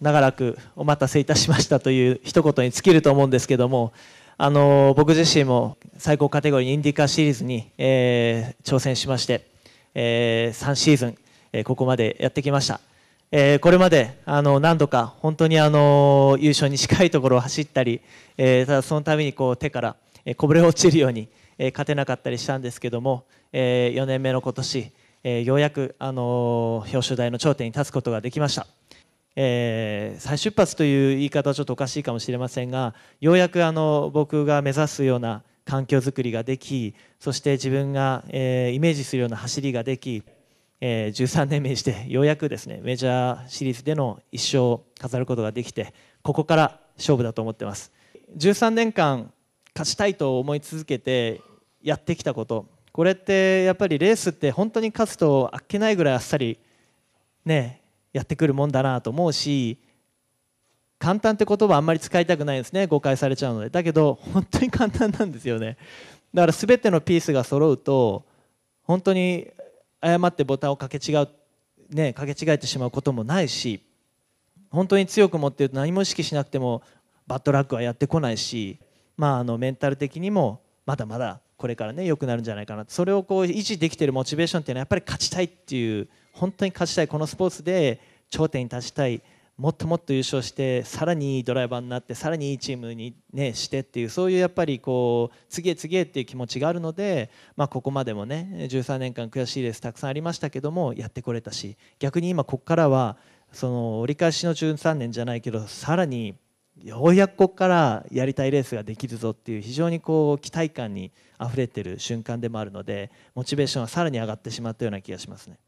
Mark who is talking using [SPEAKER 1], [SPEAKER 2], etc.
[SPEAKER 1] 長らくお待たせいたしましたという一言に尽きると思うんですけども、あの僕自身も最高カテゴリーインディカーシリーズに、えー、挑戦しまして、えー、3シーズン、えー、ここまでやってきました、えこれまであの何度か本当にあの優勝に近いところを走ったり、えただそのためにこう手から、えこぼれ落ちるように、え勝てなかったりしたんですけども、え4年目の今年、えようやく、あの表彰台の頂点に立つことができました。えー、再出発という言い方はちょっとおかしいかもしれませんがようやくあの僕が目指すような環境づくりができそして自分が、えー、イメージするような走りができ、えー、13年目にしてようやくですねメジャーシリーズでの一生を飾ることができてここから勝負だと思ってます13年間勝ちたいと思い続けてやってきたことこれってやっぱりレースって本当に勝つとあっけないぐらいあっさりねやってくるもんだなと思うし簡単って言葉あんまり使いたくないですね誤解されちゃうのでだけど本当に簡単なんですよねだから全てのピースが揃うと本当に誤ってボタンをかけ違うねかけ違えてしまうこともないし本当に強く持ってると何も意識しなくてもバッドラックはやってこないしまああのメンタル的にもまだまだこれからね良くなるんじゃないかなそれをこう維持できてるモチベーションっていうのはやっぱり勝ちたいっていう本当に勝ちたいこのスポーツで頂点に立ちたいもっともっと優勝してさらにいいドライバーになってさらにいいチームに、ね、してっていうそういうやっぱりこう次へ次へっていう気持ちがあるので、まあ、ここまでもね13年間悔しいレースたくさんありましたけどもやってこれたし逆に今ここからはその折り返しの13年じゃないけどさらにようやくここからやりたいレースができるぞっていう非常にこう期待感にあふれてる瞬間でもあるのでモチベーションはさらに上がってしまったような気がしますね。